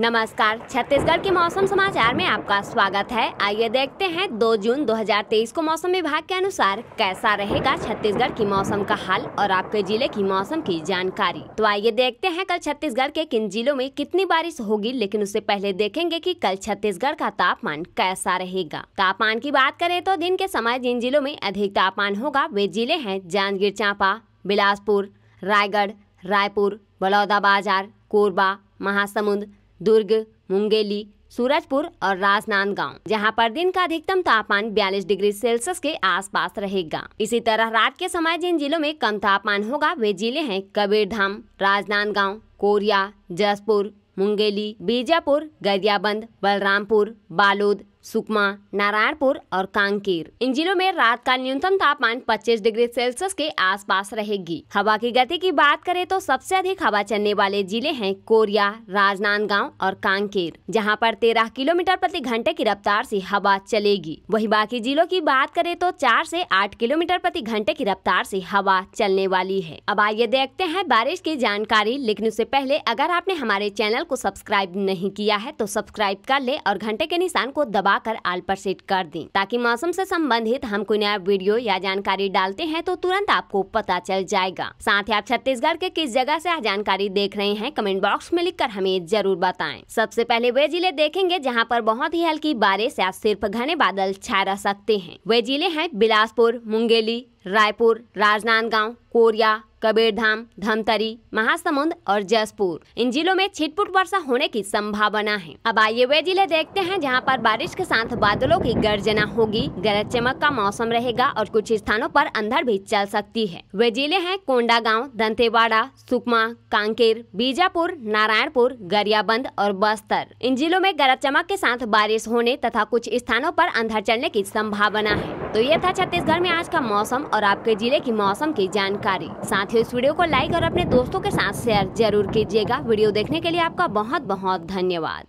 नमस्कार छत्तीसगढ़ के मौसम समाचार में आपका स्वागत है आइए देखते हैं 2 जून 2023 को मौसम विभाग के अनुसार कैसा रहेगा छत्तीसगढ़ की मौसम का हाल और आपके जिले की मौसम की जानकारी तो आइए देखते हैं कल छत्तीसगढ़ के किन जिलों में कितनी बारिश होगी लेकिन उससे पहले देखेंगे कि कल छत्तीसगढ़ का तापमान कैसा रहेगा तापमान की बात करें तो दिन के समय जिन जिलों में अधिक तापमान होगा वे जिले हैं जांजगीर चांपा बिलासपुर रायगढ़ रायपुर बलौदाबाजार कोरबा महासमुंद दुर्ग मुंगेली सूरजपुर और राजनांदगांव जहां पर दिन का अधिकतम तापमान 42 डिग्री सेल्सियस के आसपास रहेगा इसी तरह रात के समय जिन जिलों में कम तापमान होगा वे जिले हैं कबीरधाम राजनांदगांव कोरिया जसपुर मुंगेली बीजापुर गरियाबंद बलरामपुर बालोद सुकमा नारायणपुर और कांकेर इन जिलों में रात का न्यूनतम तापमान 25 डिग्री सेल्सियस के आसपास रहेगी हवा की गति की बात करें तो सबसे अधिक हवा चलने वाले जिले हैं कोरिया राजनांदगांव और कांकेर जहां पर 13 किलोमीटर प्रति घंटे की रफ्तार से हवा चलेगी वहीं बाकी जिलों की बात करें तो चार ऐसी आठ किलोमीटर प्रति घंटे की रफ्तार ऐसी हवा चलने वाली है अब आइए देखते हैं बारिश की जानकारी लेकिन उससे पहले अगर आपने हमारे चैनल को सब्सक्राइब नहीं किया है तो सब्सक्राइब कर ले और घंटे के निशान को दबा दबाकर आल पर सेट कर दें ताकि मौसम से संबंधित हम कोई नया वीडियो या जानकारी डालते हैं तो तुरंत आपको पता चल जाएगा साथ ही आप छत्तीसगढ़ के किस जगह ऐसी जानकारी देख रहे हैं कमेंट बॉक्स में लिख हमें जरूर बताए सबसे पहले वे जिले देखेंगे जहाँ आरोप बहुत ही हल्की बारिश या सिर्फ घने बादल छाए रह सकते हैं वे जिले हैं बिलासपुर मुंगेली रायपुर राजनांदगांव कोरिया कबीरधाम धमतरी महासमुंद और जसपुर इन जिलों में छिटपुट वर्षा होने की संभावना है अब आइए वे जिले देखते हैं जहाँ पर बारिश के साथ बादलों की गर्जना होगी गरज चमक का मौसम रहेगा और कुछ स्थानों पर अंधड़ भी चल सकती है वे जिले हैं कोंडा गाँव दंतेवाड़ा सुकमा कांकेर बीजापुर नारायणपुर गरियाबंद और बस्तर इन जिलों में गरज चमक के साथ बारिश होने तथा कुछ स्थानों पर अंधर चलने की संभावना है तो ये था छत्तीसगढ़ में आज का मौसम और आपके जिले की मौसम की जानकारी साथ साथियों इस वीडियो को लाइक और अपने दोस्तों के साथ शेयर जरूर कीजिएगा वीडियो देखने के लिए आपका बहुत बहुत धन्यवाद